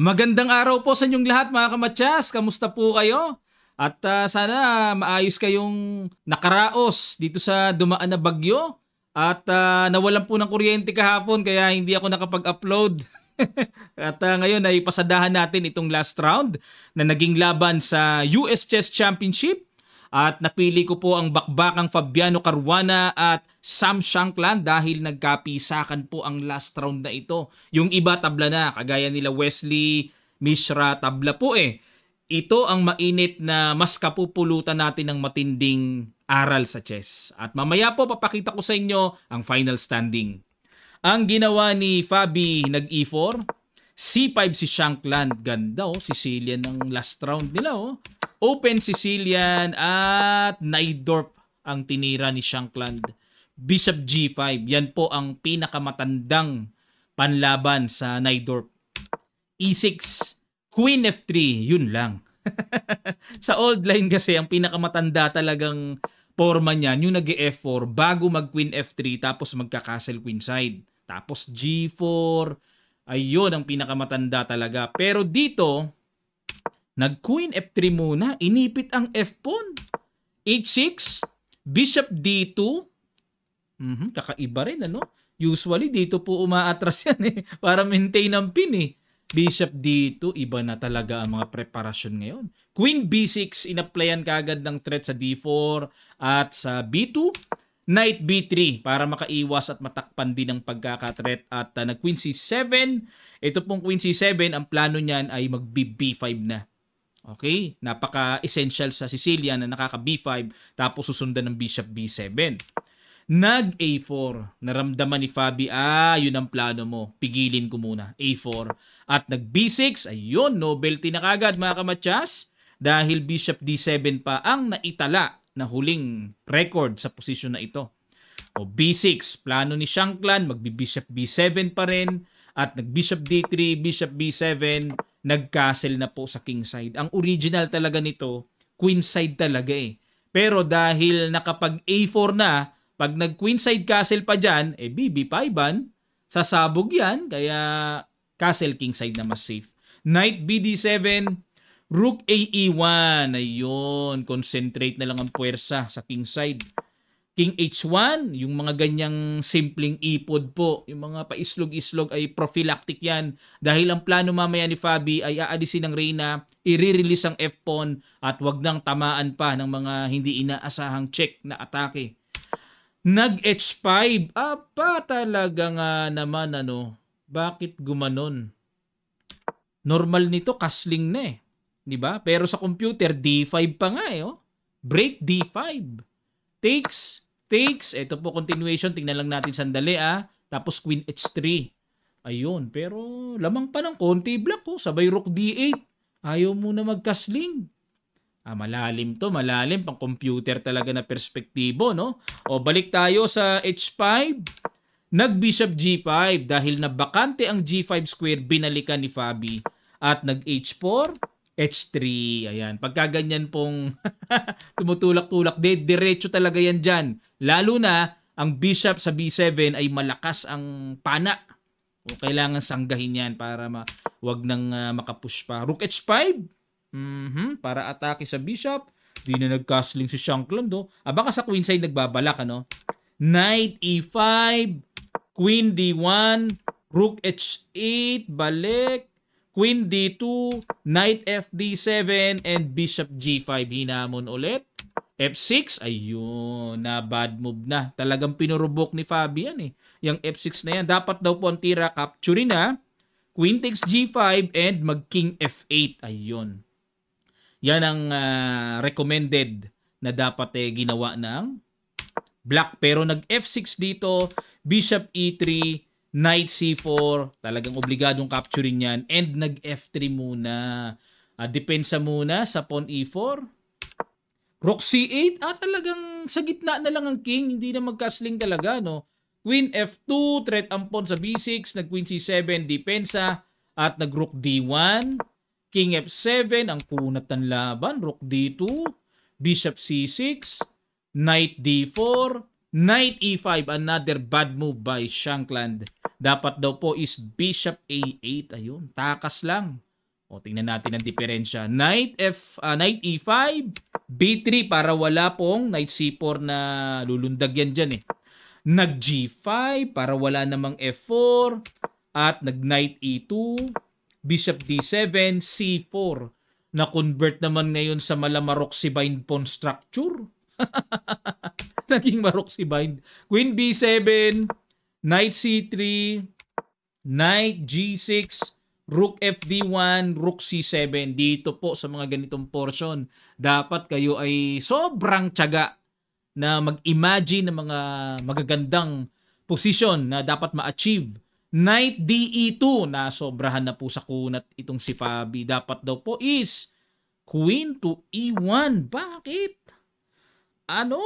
Magandang araw po sa inyong lahat mga kamatsas. Kamusta po kayo? At uh, sana maayos kayong nakaraos dito sa dumaan na bagyo. At uh, nawalan po ng kuryente kahapon kaya hindi ako nakapag-upload. At uh, ngayon ay pasadahan natin itong last round na naging laban sa US Chess Championship at napili ko po ang bakbakang Fabiano Caruana at Sam Shankland dahil nagkapisakan po ang last round na ito. Yung iba tabla na, kagaya nila Wesley Mishra tabla po eh. Ito ang mainit na mas kapupulutan natin ng matinding aral sa chess. At mamaya po papakita ko sa inyo ang final standing. Ang ginawa ni Fabi nag-e4, C5 si Shankland. Ganda oh, Sicilian ng last round nila oh. Open Sicilian at Naidorp ang tinira ni Shankland. Bishop G5, yan po ang pinakamatandang panlaban sa Naidorp. E6, Queen F3, yun lang. sa old line kasi, ang pinakamatanda talagang forma niya, yung nag F4 bago mag Queen F3 tapos magka-castle queen side. Tapos G4, ayun ang pinakamatanda talaga. Pero dito, Nag-queen F3 muna. Inipit ang F pawn. H6, bishop D2. Mm-hmm, kakaiba rin ano. Usually dito po umaatras yan eh. Para maintain ang pin eh. Bishop D2, iba na talaga ang mga preparasyon ngayon. Queen B6, inapplyan kagad ng threat sa D4 at sa B2. Knight B3 para makaiwas at matakpan din ang pagkakatret at uh, ah, nag Queen C7. Ito pong Queen C7, ang plano niyan ay mag B5 na. Okay? Napaka-essential sa Sicilian na nakaka B5 tapos susundan ng Bishop B7. Nag A4, naramdaman ni Fabi, ah, yun ang plano mo. Pigilin ko muna, A4. At nag B6, ayun, novelty na kagad mga kamatsas. Dahil Bishop D7 pa ang naitala na huling record sa posisyon na ito. O B6, plano ni Shanklan, magbi-bishop B7 pa rin at nag-bishop D3, bishop B7, nag-castle na po sa king side. Ang original talaga nito, queen side talaga eh. Pero dahil nakapag A4 na, pag nag queen side castle pa dyan, eh BB5 ban, sasabog yan, kaya castle king side na mas safe. Knight BD7, Rook AE1. Ayun, concentrate na lang ang puwersa sa king side. King H1, yung mga ganyang simpleng ipod po, yung mga paislog-islog ay prophylactic yan. Dahil ang plano mamaya ni Fabi ay aalisin ng Reyna, i-release ang f pawn at wag nang tamaan pa ng mga hindi inaasahang check na atake. Nag H5, aba talaga nga naman ano, bakit gumanon? Normal nito, kasling na eh. 'Di ba? Pero sa computer, D5 pa nga eh. Oh. Break D5 takes takes. Ito po continuation. Tingnan lang natin sandali ah. Tapos queen h3. Ayun. Pero lamang pa ng konti black oh. Sabay rook d8. Ayaw muna magkasling. Ah, malalim to. Malalim. Pang computer talaga na perspektibo no. O balik tayo sa h5. Nag bishop g5 dahil nabakante ang g5 square binalikan ni Fabi at nag h4 H3, ayan. Pagka ganyan pong tumutulak-tulak, de, diretso talaga yan dyan. Lalo na, ang bishop sa B7 ay malakas ang pana. O kailangan sanggahin yan para ma wag nang uh, makapush pa. Rook H5, mm-hmm, para atake sa bishop. Di na nag-castling si Shanklondo. Ah, baka sa queenside nagbabalak, ano? Knight E5, Queen D1, Rook H8, balik. Queen D2, Knight FD7, and Bishop G5. Hinamon ulit. F6, ayun, na bad move na. Talagang pinurubok ni Fabian eh. Yung F6 na yan, dapat daw po ang tira capture na. Queen takes G5 and mag-King F8. Ayun. Yan ang uh, recommended na dapat eh ginawa ng black. Pero nag F6 dito, Bishop E3, knight c4, talagang obligadong capturing niyan. And nag f3 muna. Uh, depensa muna sa pawn e4. Rook c8, ah talagang sa gitna na lang ang king, hindi na mag-castling talaga, no? Queen f2, threat ang pawn sa b6, nag queen c7, depensa, at nag rook d1. King f7, ang kunat ng laban, rook d2, bishop c6, knight d4, knight e5, another bad move by Shankland. Dapat daw po is Bishop A8. Ayun, takas lang. O, tingnan natin ang diferensya. Knight, F, uh, knight E5, B3 para wala pong knight C4 na lulundag yan diyan eh. Nag G5 para wala namang F4 at nag knight E2, Bishop D7, C4. Na-convert naman ngayon sa malamarok si bind pawn structure. Naging marok si bind. Queen B7, Knight C3, Knight G6, Rook FD1, Rook C7. Dito po sa mga ganitong portion, dapat kayo ay sobrang tiyaga na mag-imagine ng mga magagandang position na dapat ma-achieve. Knight DE2 na sobrahan na po sa kunat itong si Fabi. Dapat daw po is Queen to E1. Bakit? Ano?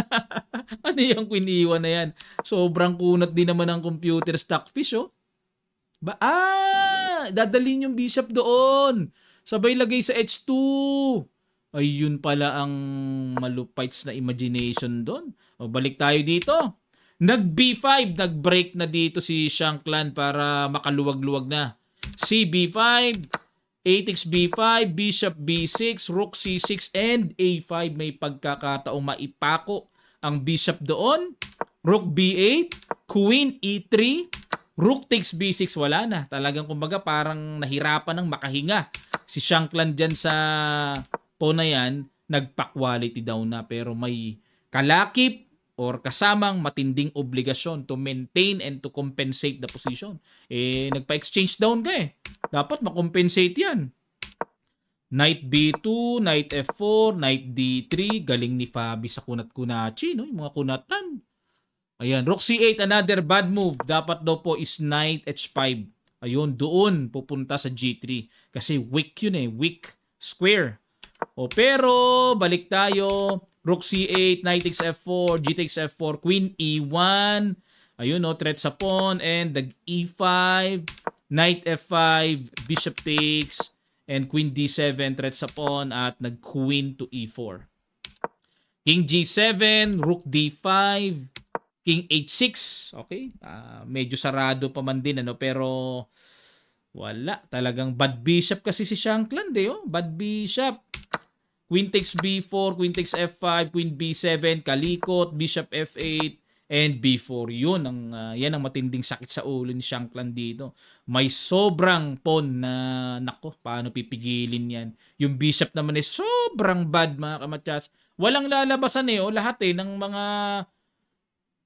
ano yung kwiniwan na yan? Sobrang kunot din naman ng computer stockfish, oh. Ba ah, dadalhin yung bishop doon. Sabay lagay sa H2. Ay, yun pala ang malupites na imagination doon. O, balik tayo dito. Nag B5, nag-break na dito si Shanklan para makaluwag-luwag na. C B5, 8 takes b5, bishop b6, rook c6, and a5. May pagkakataong maipako ang bishop doon. Rook b8, queen e3, rook takes b6. Wala na. Talagang kumbaga parang nahirapan ng makahinga. Si Shanklan dyan sa po na yan, nagpa-quality down na pero may kalakip or kasamang matinding obligasyon to maintain and to compensate the position. Eh, nagpa-exchange down ka eh. Dapat makompensate yan. Knight B2, Knight F4, Knight D3. Galing ni Fabi sa kunat-kunachi, no? Yung mga kunatan. Ayan, Rook C8, another bad move. Dapat daw po is Knight H5. Ayun, doon pupunta sa G3. Kasi weak yun eh, weak square. O pero, balik tayo Rook C8, Knight takes F4, G takes F4, Queen E1. Ayun, no, threat sa pawn. And the E5, Knight F5, Bishop takes, and Queen D7, threat sa pawn, at nag-Queen to E4. King G7, Rook D5, King H6. Okay, uh, medyo sarado pa man din, ano, pero wala. Talagang bad bishop kasi si Shankland, eh, oh. Bad bishop queen takes b4, queen takes f5, queen b7, kalikot, bishop f8, and b4. Yun, ang, uh, yan ang matinding sakit sa ulo ni Shankland dito. May sobrang pawn na, nako, paano pipigilin yan? Yung bishop naman ay sobrang bad mga kamatsas. Walang lalabasan eh, o oh, lahat eh, ng mga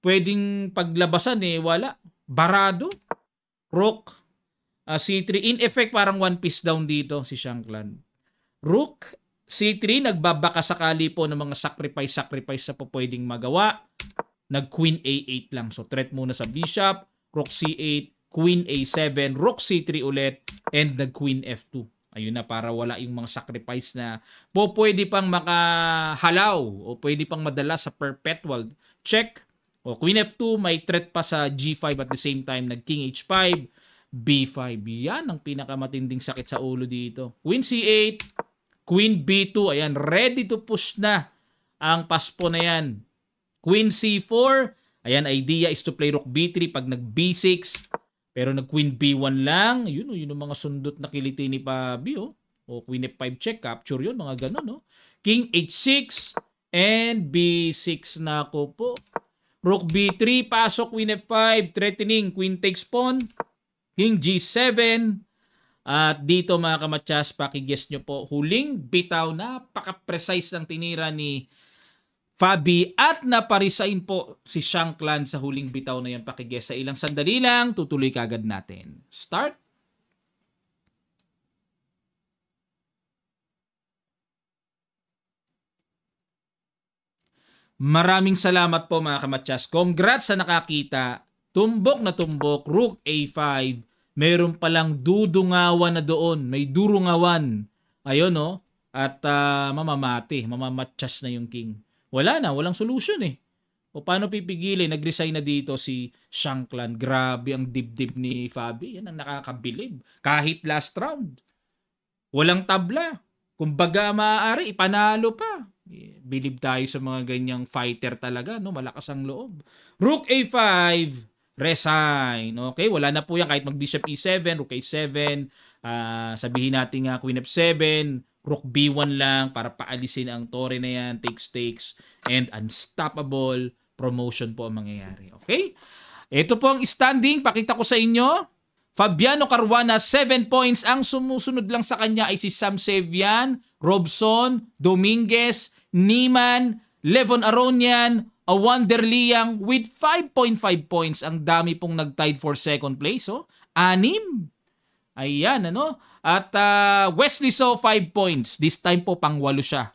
pwedeng paglabasan eh, wala. Barado, rook, uh, ah, c3. In effect, parang one piece down dito si Shankland. Rook C3, nagbabaka sakali po ng mga sacrifice-sacrifice sa po pwedeng magawa. Nag-queen A8 lang. So, threat muna sa bishop, rook C8, queen A7, rook C3 ulit, and nag-queen F2. Ayun na, para wala yung mga sacrifice na po pwede pang makahalaw o pwede pang madala sa perpetual check. O queen F2, may threat pa sa G5 at the same time, nag-king H5, B5. Yan ang pinakamatinding sakit sa ulo dito. Queen C8, Queen B2, ayan, ready to push na ang paspo na yan. Queen C4, ayan, idea is to play rook B3 pag nag B6. Pero nag queen B1 lang, yun, oh, yun ang mga sundot na kiliti ni Pabi, oh. O oh, queen F5 check, capture yun, mga ganun, no? Oh. King H6 and B6 na ako po. Rook B3, pasok, queen F5, threatening, queen takes pawn. King G7, at dito mga kamatsas, pakigyes nyo po, huling bitaw na paka-precise ng tinira ni Fabi at naparisain po si Shanklan sa huling bitaw na yan. Pakigyes sa ilang sandali lang, tutuloy kagad natin. Start! Maraming salamat po mga kamatsas. Congrats sa nakakita. Tumbok na tumbok, Rook A5 meron palang dudungawan na doon, may durungawan. Ayun, no? At uh, mamamati, mamamatchas na yung king. Wala na, walang solution, eh. O paano pipigilin? Nag-resign na dito si Shankland. Grabe ang dibdib ni Fabi. Yan ang nakakabilib. Kahit last round. Walang tabla. Kumbaga maaari, ipanalo pa. Bilib tayo sa mga ganyang fighter talaga. No? Malakas ang loob. Rook A5 resign. Okay, wala na po yan kahit mag-bishop e7, rook a7, uh, ah, sabihin natin nga queen f7, rook b1 lang para paalisin ang tore na yan, takes takes, and unstoppable promotion po ang mangyayari. Okay? Ito po ang standing, pakita ko sa inyo. Fabiano Caruana, 7 points. Ang sumusunod lang sa kanya ay si Sam Sevian, Robson, Dominguez, Niman, Levon Aronian, A Wanderliang with 5.5 points. Ang dami pong nag-tied for second place. So, oh. anim. Ayan, ano? At uh, Wesley So, 5 points. This time po, pangwalo siya.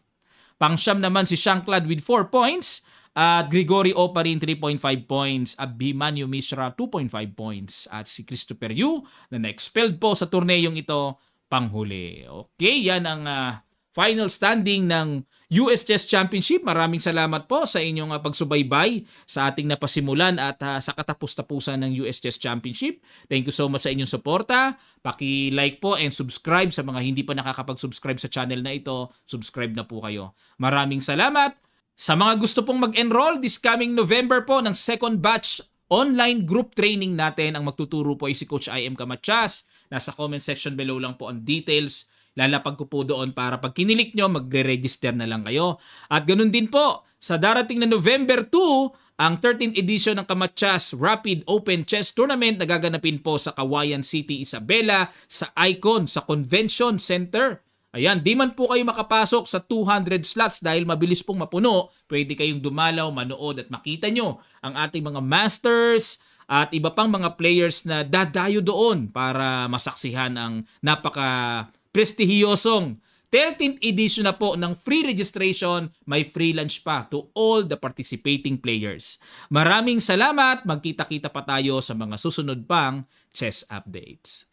Pangsyam naman si Shanklad with 4 points. At Grigori Oparin 3.5 points. At Abhimanyu Mishra 2.5 points. At si Christopher Yu na na-expelled po sa turneyong ito panghuli. Okay, yan ang uh, final standing ng US Chess Championship. Maraming salamat po sa inyong ah, pagsubaybay sa ating napasimulan at uh, sa katapos-tapusan ng US Chess Championship. Thank you so much sa inyong suporta. Paki-like po and subscribe sa mga hindi pa nakakapag-subscribe sa channel na ito. Subscribe na po kayo. Maraming salamat. Sa mga gusto pong mag-enroll this coming November po ng second batch online group training natin, ang magtuturo po ay si Coach IM Kamachas. Nasa comment section below lang po ang details Lalapag ko po doon para pag kinilik nyo, magre-register na lang kayo. At ganun din po, sa darating na November 2, ang 13th edition ng Kamachas Rapid Open Chess Tournament na gaganapin po sa Kawayan City, Isabela, sa ICON, sa Convention Center. Ayan, di man po kayo makapasok sa 200 slots dahil mabilis pong mapuno, pwede kayong dumalaw, manood at makita nyo ang ating mga masters at iba pang mga players na dadayo doon para masaksihan ang napaka prestihiyosong 13th edition na po ng free registration, may free lunch pa to all the participating players. Maraming salamat, magkita-kita pa tayo sa mga susunod pang chess updates.